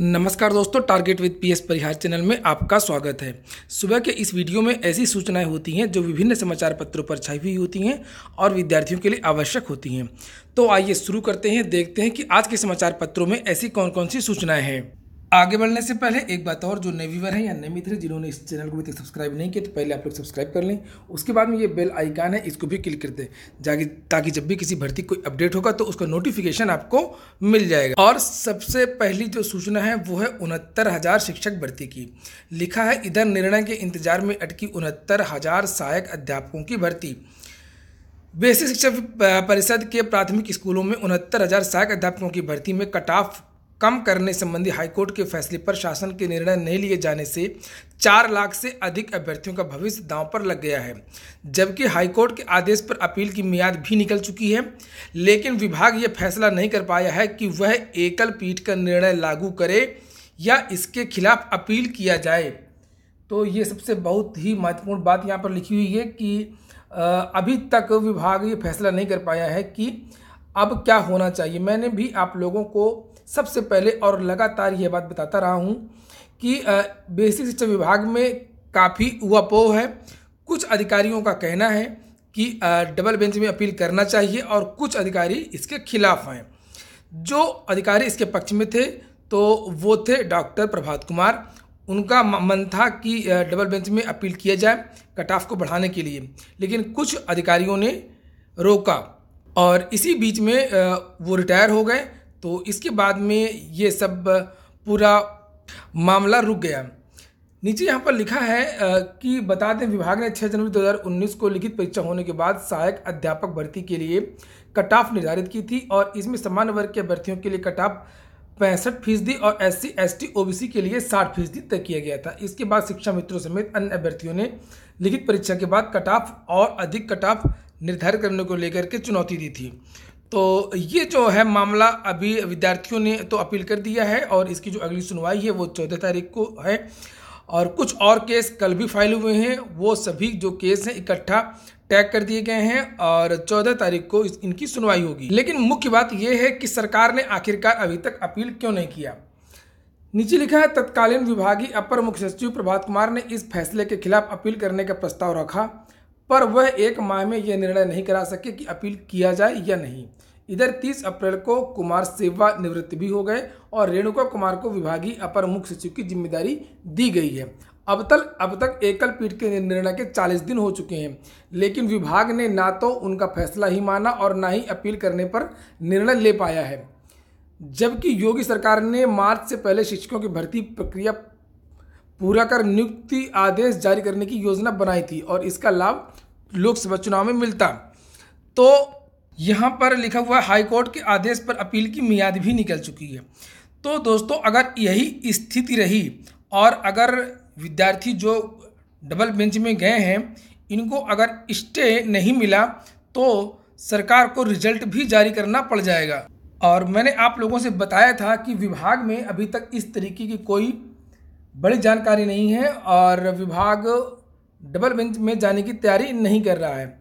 नमस्कार दोस्तों target with PS Parihar channel में आपका स्वागत है सुबह के इस वीडियो में ऐसी सूचनाएं होती हैं जो विभिन्न समाचार पत्रों पर छाई हुई होती हैं और विद्यार्थियों के लिए आवश्यक होती हैं तो आइए शुरू करते हैं देखते हैं कि आज के समाचार पत्रों में ऐसी कौन कौन सी सूचनाएं हैं आगे बढ़ने से पहले एक बात और जो नए व्यूवर हैं या नए मित्र हैं जिन्होंने इस चैनल को अभी तक सब्सक्राइब नहीं किया तो पहले आप लोग सब्सक्राइब कर लें उसके बाद में ये बेल आइकान है इसको भी क्लिक कर दें जाकि ताकि जब भी किसी भर्ती कोई अपडेट होगा तो उसका नोटिफिकेशन आपको मिल जाएगा और सबसे पहली जो सूचना है वो है उनहत्तर हज़ार शिक्षक भर्ती की लिखा है इधर निर्णय के इंतजार में अटकी उनहत्तर हज़ार सहायक अध्यापकों की भर्ती बेसिक शिक्षा परिषद के प्राथमिक स्कूलों में उनहत्तर हज़ार सहायक अध्यापकों की भर्ती में कट ऑफ कम करने संबंधी हाईकोर्ट के फैसले पर शासन के निर्णय नहीं लिए जाने से चार लाख से अधिक अभ्यर्थियों का भविष्य दांव पर लग गया है जबकि हाईकोर्ट के आदेश पर अपील की मियाद भी निकल चुकी है लेकिन विभाग यह फैसला नहीं कर पाया है कि वह एकल पीठ का निर्णय लागू करे या इसके खिलाफ अपील किया जाए तो ये सबसे बहुत ही महत्वपूर्ण बात यहाँ पर लिखी हुई है कि अभी तक विभाग ये फैसला नहीं कर पाया है कि अब क्या होना चाहिए मैंने भी आप लोगों को सबसे पहले और लगातार ये बात बताता रहा हूँ कि बेसिक शिक्षा विभाग में काफ़ी उहापोह है कुछ अधिकारियों का कहना है कि डबल बेंच में अपील करना चाहिए और कुछ अधिकारी इसके खिलाफ हैं जो अधिकारी इसके पक्ष में थे तो वो थे डॉक्टर प्रभात कुमार उनका मन था कि डबल बेंच में अपील किया जाए कट ऑफ को बढ़ाने के लिए लेकिन कुछ अधिकारियों ने रोका और इसी बीच में वो रिटायर हो गए तो इसके बाद में ये सब पूरा मामला रुक गया नीचे यहाँ पर लिखा है कि बता दें विभाग ने 6 जनवरी 2019 को लिखित परीक्षा होने के बाद सहायक अध्यापक भर्ती के लिए कट ऑफ निर्धारित की थी और इसमें सामान्य वर्ग के अभ्यर्थियों के लिए कट ऑफ पैंसठ फीसदी और S C S T O B C के लिए साठ फीसदी तय किया गया था इसके बाद शिक्षा मित्रों समेत अन्य अभ्यर्थियों ने लिखित परीक्षा के बाद कट ऑफ और अधिक कट ऑफ निर्धारित करने को लेकर के चुनौती दी थी तो ये जो है मामला अभी विद्यार्थियों ने तो अपील कर दिया है और इसकी जो अगली सुनवाई है वो चौदह तारीख को है और कुछ और केस कल भी फाइल हुए हैं वो सभी जो केस हैं इकट्ठा टैग कर दिए गए हैं और 14 तारीख को इनकी सुनवाई होगी लेकिन मुख्य बात यह है कि सरकार ने आखिरकार अभी तक अपील क्यों नहीं किया नीचे लिखा है तत्कालीन विभागीय अपर मुख्य सचिव प्रभात कुमार ने इस फैसले के खिलाफ अपील करने का प्रस्ताव रखा पर वह एक माह में यह निर्णय नहीं करा सके कि अपील किया जाए या नहीं इधर 30 अप्रैल को कुमार सेवा निवृत्त भी हो गए और रेणुका कुमार को विभागीय अपर मुख्य सचिव की जिम्मेदारी दी गई है अब तक अब तक एकल पीठ के निर्णय के 40 दिन हो चुके हैं लेकिन विभाग ने ना तो उनका फैसला ही माना और ना ही अपील करने पर निर्णय ले पाया है जबकि योगी सरकार ने मार्च से पहले शिक्षकों की भर्ती प्रक्रिया पूरा कर नियुक्ति आदेश जारी करने की योजना बनाई थी और इसका लाभ लोकसभा चुनाव में मिलता तो यहाँ पर लिखा हुआ हाई हाईकोर्ट के आदेश पर अपील की मियाद भी निकल चुकी है तो दोस्तों अगर यही स्थिति रही और अगर विद्यार्थी जो डबल बेंच में गए हैं इनको अगर स्टे नहीं मिला तो सरकार को रिजल्ट भी जारी करना पड़ जाएगा और मैंने आप लोगों से बताया था कि विभाग में अभी तक इस तरीके की कोई बड़ी जानकारी नहीं है और विभाग डबल बेंच में जाने की तैयारी नहीं कर रहा है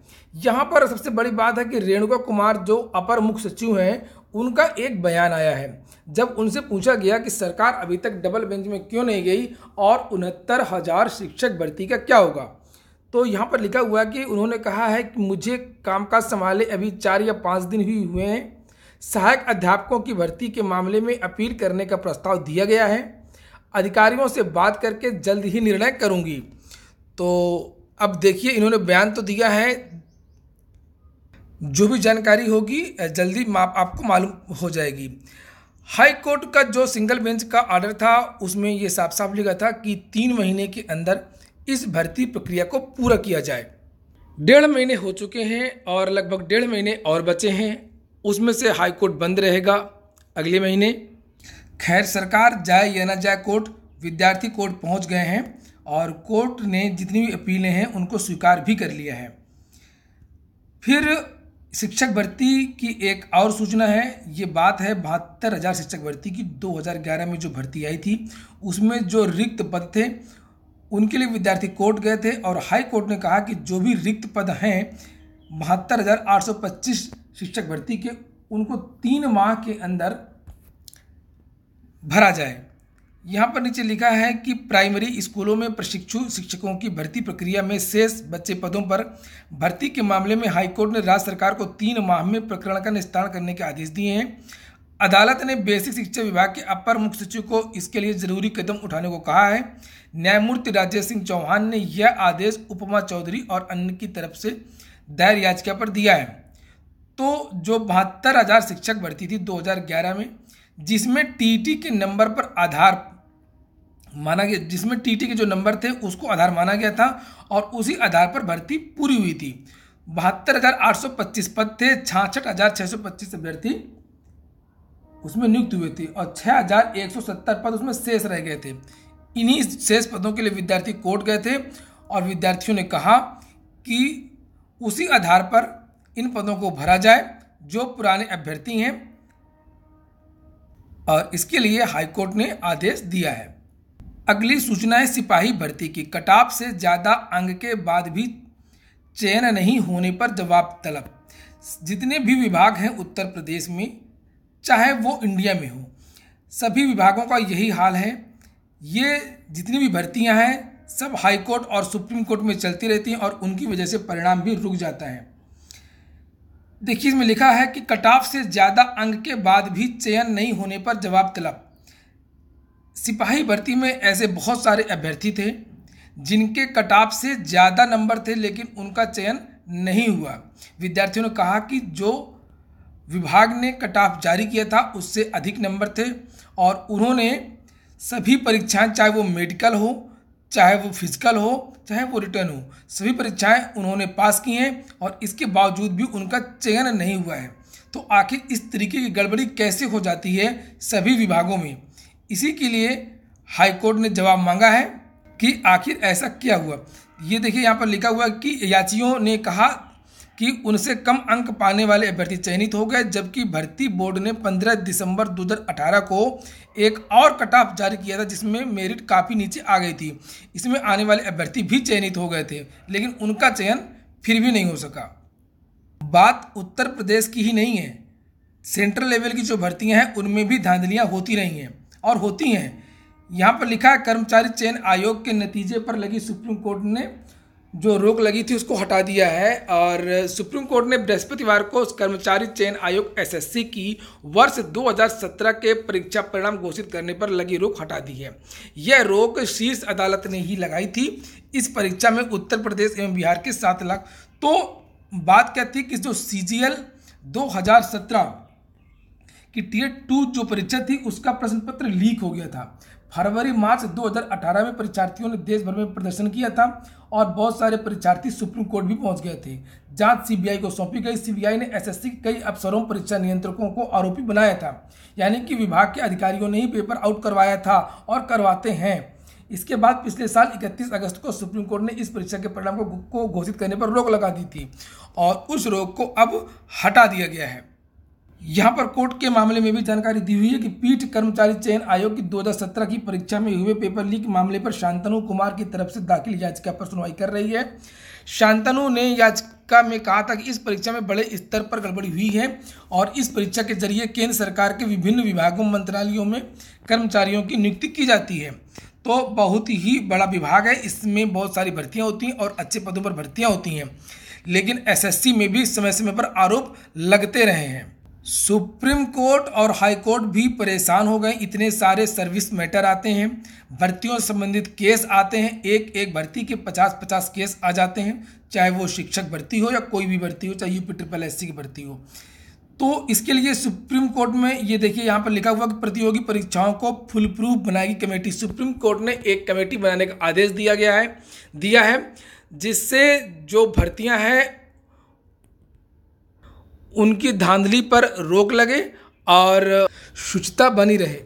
यहाँ पर सबसे बड़ी बात है कि रेणुका कुमार जो अपर मुख्य सचिव हैं उनका एक बयान आया है जब उनसे पूछा गया कि सरकार अभी तक डबल बेंच में क्यों नहीं गई और उनहत्तर हज़ार शिक्षक भर्ती का क्या होगा तो यहाँ पर लिखा हुआ कि उन्होंने कहा है कि मुझे कामकाज संभाले अभी चार या पाँच दिन ही हुए हैं सहायक अध्यापकों की भर्ती के मामले में अपील करने का प्रस्ताव दिया गया है अधिकारियों से बात करके जल्द ही निर्णय करूंगी तो अब देखिए इन्होंने बयान तो दिया है जो भी जानकारी होगी जल्दी माप आपको मालूम हो जाएगी हाई कोर्ट का जो सिंगल बेंच का ऑर्डर था उसमें ये साफ साफ लिखा था कि तीन महीने के अंदर इस भर्ती प्रक्रिया को पूरा किया जाए डेढ़ महीने हो चुके हैं और लगभग डेढ़ महीने और बचे हैं उसमें से हाई कोर्ट बंद रहेगा अगले महीने खैर सरकार जाए या ना जाए कोर्ट विद्यार्थी कोर्ट पहुंच गए हैं और कोर्ट ने जितनी भी अपीलें हैं उनको स्वीकार भी कर लिया है फिर शिक्षक भर्ती की एक और सूचना है ये बात है बहत्तर हज़ार शिक्षक भर्ती की 2011 में जो भर्ती आई थी उसमें जो रिक्त पद थे उनके लिए विद्यार्थी कोर्ट गए थे और हाई कोर्ट ने कहा कि जो भी रिक्त पद हैं बहत्तर हज़ार आठ सौ पच्चीस शिक्षक भर्ती के उनको तीन माह के अंदर भरा जाए यहाँ पर नीचे लिखा है कि प्राइमरी स्कूलों में प्रशिक्षु शिक्षकों की भर्ती प्रक्रिया में शेष बच्चे पदों पर भर्ती के मामले में हाईकोर्ट ने राज्य सरकार को तीन माह में प्रकरण का निस्तारण करने के आदेश दिए हैं अदालत ने बेसिक शिक्षा विभाग के अपर मुख्य सचिव को इसके लिए जरूरी कदम उठाने को कहा है न्यायमूर्ति राजेश सिंह चौहान ने यह आदेश उपमा चौधरी और अन्य की तरफ से दायर याचिका पर दिया है तो जो बहत्तर हज़ार शिक्षक भर्ती थी 2011 में जिसमें टीटी के नंबर पर आधार माना गया जिसमें टीटी के जो नंबर थे उसको आधार माना गया था और उसी आधार पर भर्ती पूरी हुई थी बहत्तर हजार आठ सौ पच्चीस पद थे छाछठ हजार छः सौ पच्चीस अभ्यर्थी उसमें नियुक्त हुए थे और छः हजार एक सौ सत्तर पद उसमें शेष रह गए थे इन्हीं शेष पदों के लिए विद्यार्थी कोर्ट गए थे और विद्यार्थियों ने कहा कि उसी आधार पर इन पदों को भरा जाए जो पुराने अभ्यर्थी हैं और इसके लिए हाईकोर्ट ने आदेश दिया है अगली सूचना है सिपाही भर्ती की कटाप से ज़्यादा अंग के बाद भी चयन नहीं होने पर जवाब तलब जितने भी विभाग हैं उत्तर प्रदेश में चाहे वो इंडिया में हो सभी विभागों का यही हाल है ये जितनी भी भर्तियां हैं सब हाई कोर्ट और सुप्रीम कोर्ट में चलती रहती हैं और उनकी वजह से परिणाम भी रुक जाता है देखिए इसमें लिखा है कि कटाव से ज़्यादा अंग के बाद भी चयन नहीं होने पर जवाब तलब सिपाही भर्ती में ऐसे बहुत सारे अभ्यर्थी थे जिनके कटाव से ज़्यादा नंबर थे लेकिन उनका चयन नहीं हुआ विद्यार्थियों ने कहा कि जो विभाग ने कटाव जारी किया था उससे अधिक नंबर थे और उन्होंने सभी परीक्षाएं चाहे वो मेडिकल हो चाहे वो फिजिकल हो चाहे वो रिटर्न हो सभी परीक्षाएं उन्होंने पास की हैं और इसके बावजूद भी उनका चयन नहीं हुआ है तो आखिर इस तरीके की गड़बड़ी कैसे हो जाती है सभी विभागों में इसी के लिए हाईकोर्ट ने जवाब मांगा है कि आखिर ऐसा क्या हुआ ये देखिए यहाँ पर लिखा हुआ कि याचियों ने कहा कि उनसे कम अंक पाने वाले अभ्यर्थी चयनित हो गए जबकि भर्ती बोर्ड ने 15 दिसंबर 2018 को एक और कट ऑफ जारी किया था जिसमें मेरिट काफ़ी नीचे आ गई थी इसमें आने वाले अभ्यर्थी भी चयनित हो गए थे लेकिन उनका चयन फिर भी नहीं हो सका बात उत्तर प्रदेश की ही नहीं है सेंट्रल लेवल की जो भर्तियाँ हैं उनमें भी धांधलियाँ होती रही हैं और होती हैं यहाँ पर लिखा है कर्मचारी चयन आयोग के नतीजे पर लगी सुप्रीम कोर्ट ने जो रोक लगी थी उसको हटा दिया है और सुप्रीम कोर्ट ने बृहस्पतिवार को कर्मचारी चयन आयोग एसएससी की वर्ष 2017 के परीक्षा परिणाम घोषित करने पर लगी रोक हटा दी है यह रोक शीर्ष अदालत ने ही लगाई थी इस परीक्षा में उत्तर प्रदेश एवं बिहार के सात लाख तो बात क्या थी कि जो सी जी एल की टीयर टू जो परीक्षा थी उसका प्रश्न पत्र लीक हो गया था फरवरी मार्च 2018 में परीक्षार्थियों ने देश भर में प्रदर्शन किया था और बहुत सारे परीक्षार्थी सुप्रीम कोर्ट भी पहुंच गए थे जांच सीबीआई को सौंपी गई सीबीआई ने एसएससी के कई अफसरों परीक्षा नियंत्रकों को आरोपी बनाया था यानी कि विभाग के अधिकारियों ने ही पेपर आउट करवाया था और करवाते हैं इसके बाद पिछले साल 31 अगस्त को सुप्रीम कोर्ट ने इस परीक्षा के परिणाम को घोषित करने पर रोक लगा दी थी और उस रोक को अब हटा दिया गया है यहाँ पर कोर्ट के मामले में भी जानकारी दी हुई है कि पीठ कर्मचारी चयन आयोग की 2017 की परीक्षा में हुए पेपर लीक मामले पर शांतनु कुमार की तरफ से दाखिल याचिका पर सुनवाई कर रही है शांतनु ने याचिका में कहा था कि इस परीक्षा में बड़े स्तर पर गड़बड़ी हुई है और इस परीक्षा के जरिए केंद्र सरकार के विभिन्न विभागों मंत्रालयों में कर्मचारियों की नियुक्ति की जाती है तो बहुत ही बड़ा विभाग है इसमें बहुत सारी भर्तियाँ होती हैं और अच्छे पदों पर भर्तियाँ होती हैं लेकिन एसएससी में भी समय समय पर आरोप लगते रहे हैं सुप्रीम कोर्ट और हाई कोर्ट भी परेशान हो गए इतने सारे सर्विस मैटर आते हैं भर्तियों संबंधित केस आते हैं एक एक भर्ती के पचास पचास केस आ जाते हैं चाहे वो शिक्षक भर्ती हो या कोई भी भर्ती हो चाहे यूपी ट्रिपल एस की भर्ती हो तो इसके लिए सुप्रीम कोर्ट में ये देखिए यहाँ पर लिखा हुआ कि प्रतियोगी परीक्षाओं को फुल प्रूफ बनाएगी कमेटी सुप्रीम कोर्ट ने एक कमेटी बनाने का आदेश दिया गया है दिया है जिससे जो भर्तियाँ हैं उनकी धांधली पर रोक लगे और शुचिता बनी रहे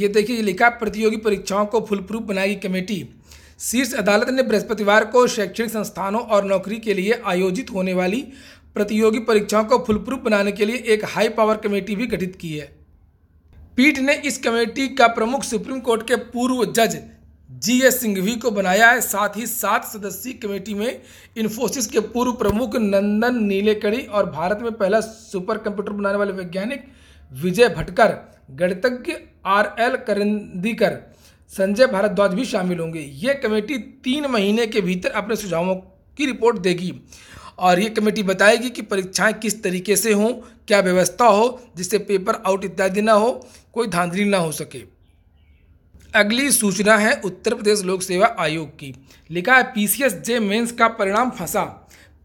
ये देखिए ये लिखा प्रतियोगी परीक्षाओं को फुल प्रूफ बनाएगी कमेटी शीर्ष अदालत ने बृहस्पतिवार को शैक्षणिक संस्थानों और नौकरी के लिए आयोजित होने वाली प्रतियोगी परीक्षाओं को फुल प्रूफ बनाने के लिए एक हाई पावर कमेटी भी गठित की है पीठ ने इस कमेटी का प्रमुख सुप्रीम कोर्ट के पूर्व जज जी एस सिंघवी को बनाया है साथ ही सात सदस्यीय कमेटी में इन्फोसिस के पूर्व प्रमुख नंदन नीलेकड़ी और भारत में पहला सुपर कंप्यूटर बनाने वाले वैज्ञानिक विजय भटकर गणितज्ञ आर एल करंदीकर संजय भारद्वाज भी शामिल होंगे ये कमेटी तीन महीने के भीतर अपने सुझावों की रिपोर्ट देगी और ये कमेटी बताएगी कि परीक्षाएं किस तरीके से हों क्या व्यवस्था हो जिससे पेपर आउट इत्यादि ना हो कोई धांधली ना हो सके अगली सूचना है उत्तर प्रदेश लोक सेवा आयोग की लिखा है एस जे मेन्स का परिणाम फंसा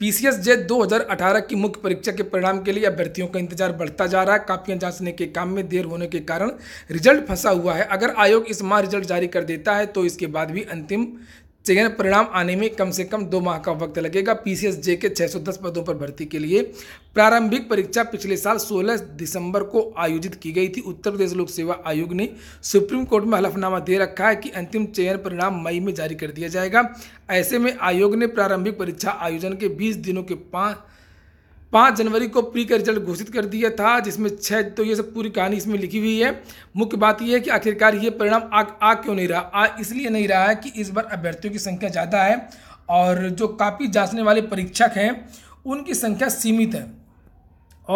एस जे अठारह की मुख्य परीक्षा के परिणाम के लिए अभ्यर्थियों का इंतजार बढ़ता जा रहा है कापियां जांचने के काम में देर होने के कारण रिजल्ट फंसा हुआ है अगर आयोग इस माह रिजल्ट जारी कर देता है तो इसके बाद भी अंतिम चयन परिणाम आने में कम से कम दो माह का वक्त लगेगा पीसीएस जे के 610 पदों पर भर्ती के लिए प्रारंभिक परीक्षा पिछले साल 16 दिसंबर को आयोजित की गई थी उत्तर प्रदेश लोक सेवा आयोग ने सुप्रीम कोर्ट में हलफनामा दे रखा है कि अंतिम चयन परिणाम मई में जारी कर दिया जाएगा ऐसे में आयोग ने प्रारंभिक परीक्षा आयोजन के बीस दिनों के पाँच पाँच जनवरी को प्री का रिजल्ट घोषित कर दिया था जिसमें छः तो ये सब पूरी कहानी इसमें लिखी हुई है मुख्य बात यह है कि आखिरकार ये परिणाम आ, आ क्यों नहीं रहा आ इसलिए नहीं रहा है कि इस बार अभ्यर्थियों की संख्या ज़्यादा है और जो काफ़ी जांचने वाले परीक्षक हैं उनकी संख्या सीमित है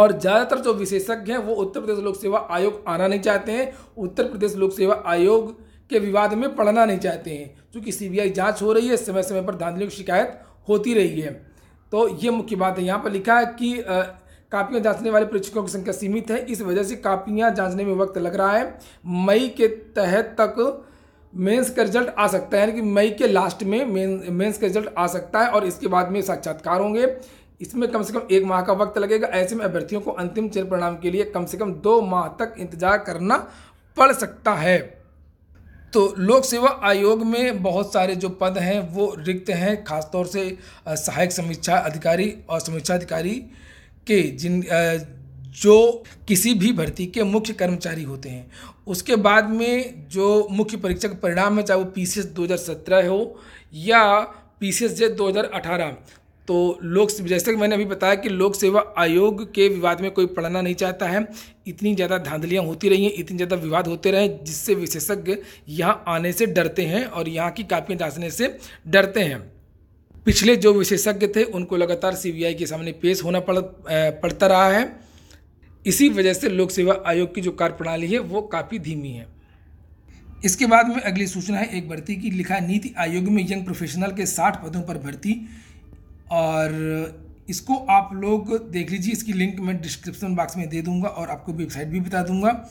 और ज़्यादातर जो विशेषज्ञ हैं वो उत्तर प्रदेश लोक सेवा आयोग आना नहीं चाहते हैं उत्तर प्रदेश लोक सेवा आयोग के विवाद में पढ़ना नहीं चाहते हैं क्योंकि सीबीआई जांच हो रही है समय समय पर धांधली की शिकायत होती रही है तो ये मुख्य बात है यहाँ पर लिखा है कि कापियाँ जांचने वाले परीक्षकों की संख्या सीमित है इस वजह से कापियाँ जांचने में वक्त लग रहा है मई के तहत तक मेंस का रिजल्ट आ सकता है यानी कि मई के लास्ट में मेंस का रिजल्ट आ सकता है और इसके बाद में साक्षात्कार होंगे इसमें कम से कम एक माह का वक्त लगेगा ऐसे में अभ्यर्थियों को अंतिम चयन परिणाम के लिए कम से कम दो माह तक इंतजार करना पड़ सकता है तो लोक सेवा आयोग में बहुत सारे जो पद हैं वो रिक्त हैं खासतौर से सहायक समीक्षा अधिकारी और समीक्षा अधिकारी के जिन जो किसी भी भर्ती के मुख्य कर्मचारी होते हैं उसके बाद में जो मुख्य परीक्षा का परिणाम है चाहे वो पी सी एस दो हज़ार सत्रह हो या पी सी एस जे दो हज़ार अठारह तो लोक जैसे कि मैंने अभी बताया कि लोक सेवा आयोग के विवाद में कोई पढ़ना नहीं चाहता है इतनी ज़्यादा धांधलियाँ होती रही हैं इतनी ज़्यादा विवाद होते रहे जिससे विशेषज्ञ यहाँ आने से डरते हैं और यहाँ की कापियाँ जाँचने से डरते हैं पिछले जो विशेषज्ञ थे उनको लगातार सीबीआई के सामने पेश होना पड़ पड़ता रहा है इसी वजह से लोक सेवा आयोग की जो कार्यप्रणाली है वो काफ़ी धीमी है इसके बाद में अगली सूचना है एक भर्ती की लिखा नीति आयोग में यंग प्रोफेशनल के 60 पदों पर भर्ती और इसको आप लोग देख लीजिए इसकी लिंक मैं डिस्क्रिप्शन बॉक्स में दे दूंगा और आपको वेबसाइट भी बता दूंगा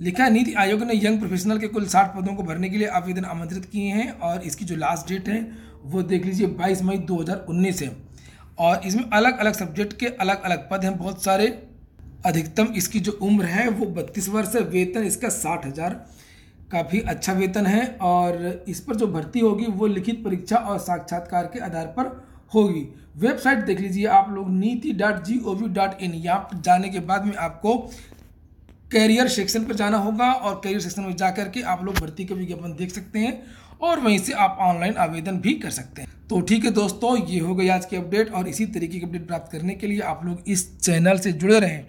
लिखा नीति आयोग ने यंग प्रोफेशनल के कुल साठ पदों को भरने के लिए आवेदन आमंत्रित किए हैं और इसकी जो लास्ट डेट है वो देख लीजिए बाईस मई 2019 है और इसमें अलग अलग सब्जेक्ट के अलग अलग पद हैं बहुत सारे अधिकतम इसकी जो उम्र है वो बत्तीस वर्ष है वेतन इसका साठ हज़ार काफ़ी अच्छा वेतन है और इस पर जो भर्ती होगी वो लिखित परीक्षा और साक्षात्कार के आधार पर होगी वेबसाइट देख लीजिए आप लोग NITI dot G O V dot in यहाँ पर जाने के बाद में आपको कैरियर सेक्शन पर जाना होगा और कैरियर सेक्शन में जा करके आप लोग भर्ती का विज्ञापन देख सकते हैं और वहीं से आप ऑनलाइन आवेदन भी कर सकते हैं तो ठीक है दोस्तों ये हो गई आज की अपडेट और इसी तरीके की अपडेट प्राप्त करने के लिए आप लोग इस चैनल से जुड़े रहें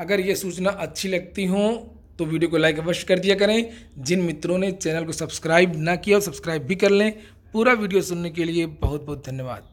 अगर ये सूचना अच्छी लगती हो तो वीडियो को लाइक अवश्य कर दिया करें जिन मित्रों ने चैनल को सब्सक्राइब ना किया सब्सक्राइब भी कर लें पूरा वीडियो सुनने के लिए बहुत बहुत धन्यवाद